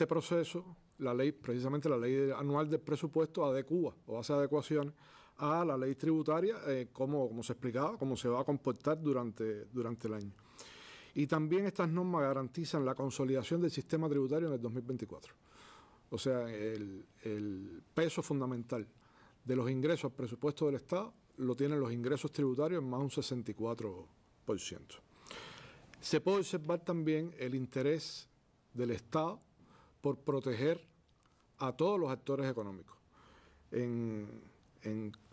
este proceso, la ley, precisamente la ley anual del presupuesto adecua o hace adecuaciones a la ley tributaria, eh, como, como se explicaba, cómo se va a comportar durante, durante el año. Y también estas normas garantizan la consolidación del sistema tributario en el 2024. O sea, el, peso fundamental de los ingresos al presupuesto del Estado lo tienen los ingresos tributarios en más un 64%. Se puede observar también el interés del Estado por proteger a todos los actores económicos. En,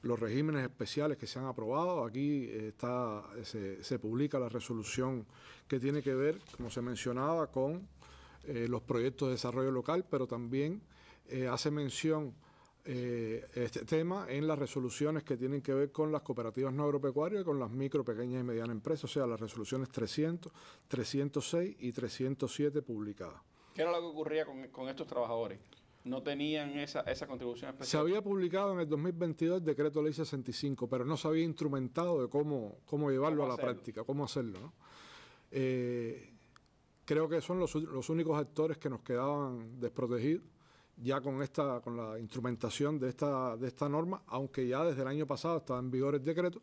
los regímenes especiales que se han aprobado. Aquí eh, está, eh, se, publica la resolución que tiene que ver, como se mencionaba, con eh, los proyectos de desarrollo local, pero también hace mención este tema en las resoluciones que tienen que ver con las cooperativas no agropecuarias y con las micro, pequeñas y medianas empresas, o sea, las resoluciones 300, 306 y 307 publicadas. ¿Qué era lo que ocurría con, estos trabajadores? no tenían esa, contribución especial. Se había publicado en el 2022 el decreto ley 65, pero no se había instrumentado de cómo, cómo llevarlo a la práctica, cómo hacerlo. Eh, creo que son los, únicos actores que nos quedaban desprotegidos ya con esta con la instrumentación de esta de esta norma, aunque ya desde el año pasado estaba en vigor el decreto,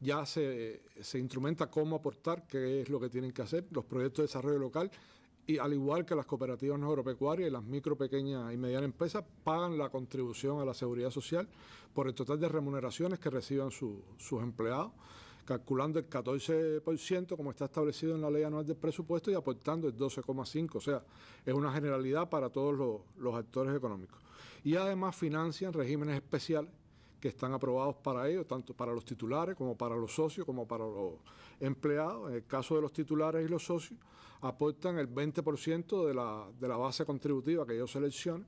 ya se, se instrumenta cómo aportar, qué es lo que tienen que hacer los proyectos de desarrollo local y al igual que las cooperativas no agropecuarias y las micro, pequeñas y medianas empresas, pagan la contribución a la seguridad social por el total de remuneraciones que reciban sus empleados, calculando el 14% como está establecido en la ley anual del presupuesto y aportando el 12,5%, o sea, es una generalidad para todos los, los actores económicos. Y además financian regímenes especiales que están aprobados para ellos, tanto para los titulares como para los socios, como para los empleados. En el caso de los titulares y los socios, aportan el 20% de la, base contributiva que ellos seleccionan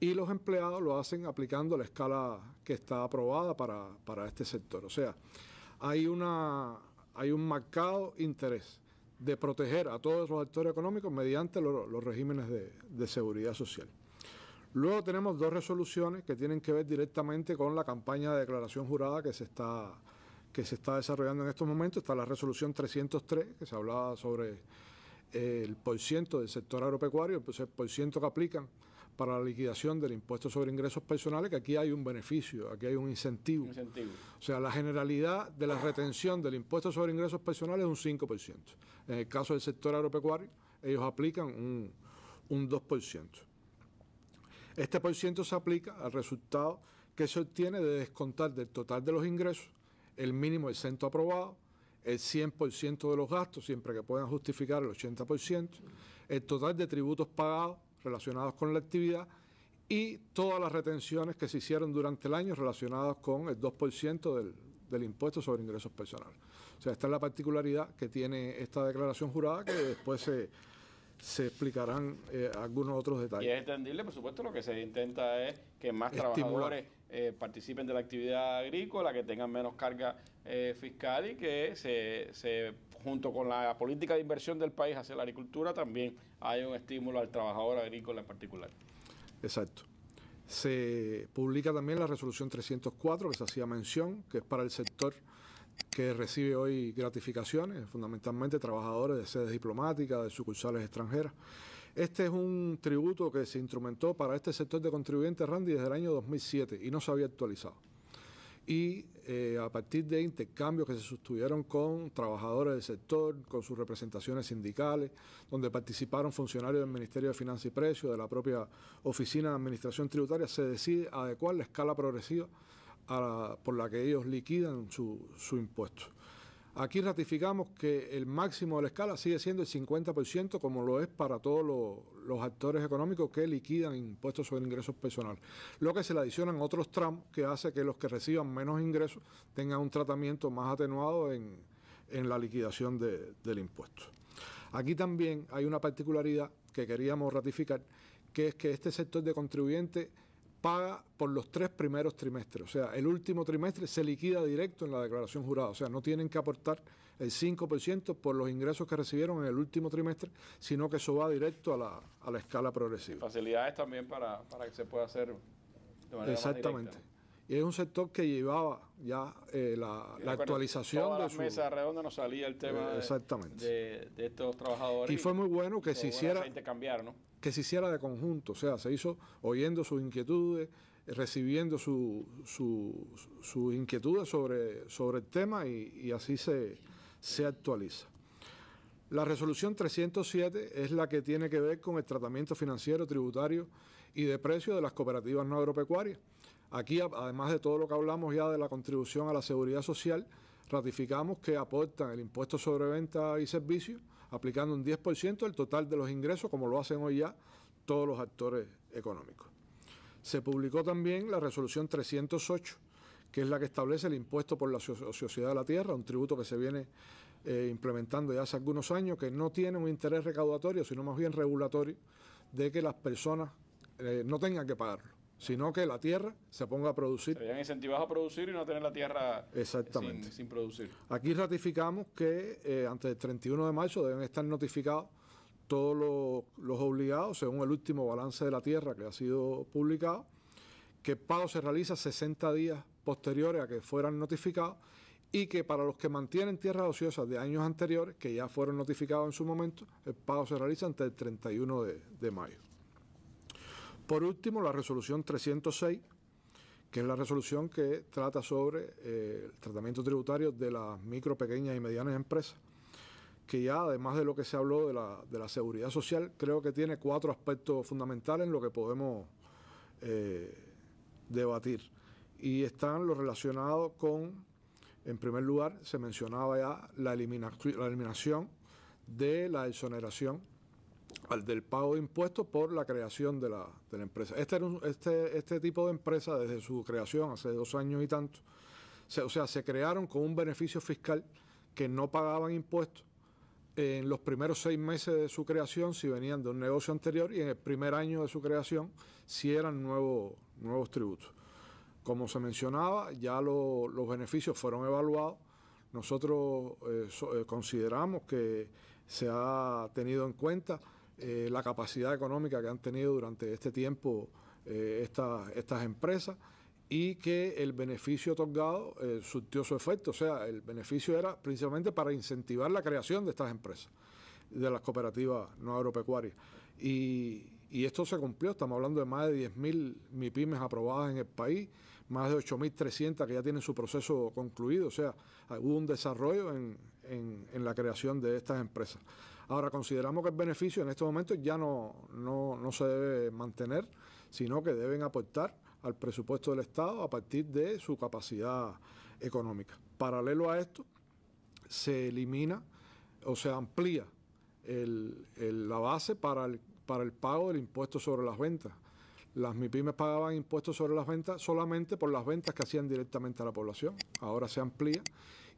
y los empleados lo hacen aplicando la escala que está aprobada para, este sector. O sea, hay, hay un marcado interés de proteger a todos los actores económicos mediante los regímenes de seguridad social. Luego tenemos dos resoluciones que tienen que ver directamente con la campaña de declaración jurada que se está, que se está desarrollando en estos momentos. Está la resolución 303, que se hablaba sobre el porciento del sector agropecuario, pues el porciento que aplican para la liquidación del impuesto sobre ingresos personales, que aquí hay un beneficio, aquí hay un incentivo. O sea, la generalidad de la retención del impuesto sobre ingresos personales es un 5%. En el caso del sector agropecuario, ellos aplican un, un 2%. Este por ciento se aplica al resultado que se obtiene de descontar del total de los ingresos el mínimo exento aprobado, el 100% de los gastos, siempre que puedan justificar el 80%, el total de tributos pagados relacionados con la actividad y todas las retenciones que se hicieron durante el año relacionadas con el 2% del, del impuesto sobre ingresos personales. O sea, esta es la particularidad que tiene esta declaración jurada que después se se explicarán eh, algunos otros detalles. Y es entendible, por supuesto, lo que se intenta es que más trabajadores eh, participen de la actividad agrícola, que tengan menos carga eh, fiscal y que se, junto con la política de inversión del país hacia la agricultura también haya un estímulo al trabajador agrícola en particular. Exacto. Se publica también la resolución 304 que se hacía mención, que es para el sector que recibe hoy gratificaciones, fundamentalmente trabajadores de sedes diplomáticas, de sucursales extranjeras. Este es un tributo que se instrumentó para este sector de contribuyentes Randy desde el año 2007 y no se había actualizado. Y eh, a partir de intercambios que se sostuvieron con trabajadores del sector, con sus representaciones sindicales, donde participaron funcionarios del Ministerio de Finanzas y Precios, de la propia Oficina de Administración Tributaria, se decide adecuar la escala progresiva por la que ellos liquidan su, impuesto. Aquí ratificamos que el máximo de la escala sigue siendo el 50%, como lo es para todos los, actores económicos que liquidan impuestos sobre ingresos personales. Lo que se le adicionan otros tramos que hace que los que reciban menos ingresos tengan un tratamiento más atenuado en, la liquidación del impuesto. Aquí también hay una particularidad que queríamos ratificar, que es que este sector de contribuyentes paga por los tres primeros trimestres. O sea, el último trimestre se liquida directo en la declaración jurada. O sea, no tienen que aportar el 5% por los ingresos que recibieron en el último trimestre, sino que eso va directo a la, a la escala progresiva. Facilidades también para, para que se pueda hacer de manera Exactamente y es un sector que llevaba ya eh, la, eh, actualización de nos salía el tema eh, De, estos trabajadores. Y fue muy bueno que se hiciera... Que se hiciera de conjunto, o sea, se hizo oyendo sus inquietudes, recibiendo sus inquietudes sobre, sobre el tema y, así se, se actualiza. La resolución 307 es la que tiene que ver con el tratamiento financiero, tributario y de precio de las cooperativas no agropecuarias. Aquí, además de todo lo que hablamos ya de la contribución a la seguridad social, ratificamos que aportan el impuesto sobre venta y servicios, aplicando un 10% del total de los ingresos, como lo hacen hoy ya todos los actores económicos. Se publicó también la resolución 308, que es la que establece el impuesto por la sociedad de la tierra, un tributo que se viene eh, implementando ya hace algunos años, que no tiene un interés recaudatorio, sino más bien regulatorio, de que las personas eh, no tengan que pagarlo sino que la tierra se ponga a producir. Se incentivados a producir y no a tener la tierra Exactamente. Sin, producir. Aquí ratificamos que ante eh, antes del 31 de mayo deben estar notificados todos los, obligados, según el último balance de la tierra que ha sido publicado, que el pago se realiza 60 días posteriores a que fueran notificados y que para los que mantienen tierras ociosas de años anteriores, que ya fueron notificados en su momento, el pago se realiza antes del 31 de mayo. Por último, la resolución 306, que es la resolución que trata sobre eh, el tratamiento tributario de las micro, pequeñas y medianas empresas, que ya además de lo que se habló de la, seguridad social, creo que tiene cuatro aspectos fundamentales en lo que podemos eh, debatir. Y están los relacionados con, en primer lugar, se mencionaba ya la, la eliminación de la exoneración al del pago de impuestos por la creación de la, empresa. Este, este, este, tipo de empresa, desde su creación hace dos años y tanto, o sea, se crearon con un beneficio fiscal que no pagaban impuestos en los primeros seis meses de su creación si venían de un negocio anterior y en el primer año de su creación si eran nuevos tributos. Como se mencionaba, ya los beneficios fueron evaluados. Nosotros eh, eh, consideramos que se ha tenido en cuenta eh, la capacidad económica que han tenido durante este tiempo eh, estas empresas y que el beneficio otorgado eh, surtió su efecto, o sea, el beneficio era principalmente para incentivar la creación de estas empresas, de las cooperativas no agropecuarias. Y, esto se cumplió, estamos hablando de más de 10.000 MIPIMES aprobadas en el país, más de 8.300 que ya tienen su proceso concluido, o sea, hubo un desarrollo en la creación de estas empresas. Ahora, consideramos que el beneficio en estos momentos ya no, se debe mantener, sino que deben aportar al presupuesto del Estado a partir de su capacidad económica. Paralelo a esto, se elimina o se amplía la base para para el pago del impuesto sobre las ventas las MIPIMES pagaban impuestos sobre las ventas solamente por las ventas que hacían directamente a la población. Ahora se amplía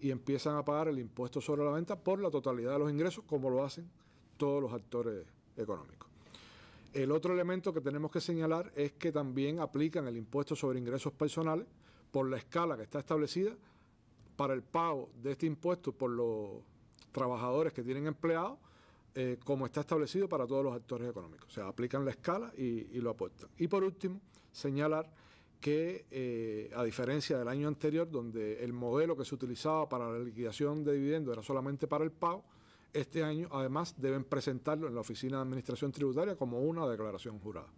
y empiezan a pagar el impuesto sobre la venta por la totalidad de los ingresos, como lo hacen todos los actores económicos. El otro elemento que tenemos que señalar es que también aplican el impuesto sobre ingresos personales por la escala que está establecida para el pago de este impuesto por los trabajadores que tienen empleados eh, como está establecido para todos los actores económicos. O sea, aplican la escala y, lo apuestan. Y por último, señalar que, eh, a diferencia del año anterior, donde el modelo que se utilizaba para la liquidación de dividendos era solamente para el pago, este año además deben presentarlo en la Oficina de Administración Tributaria como una declaración jurada.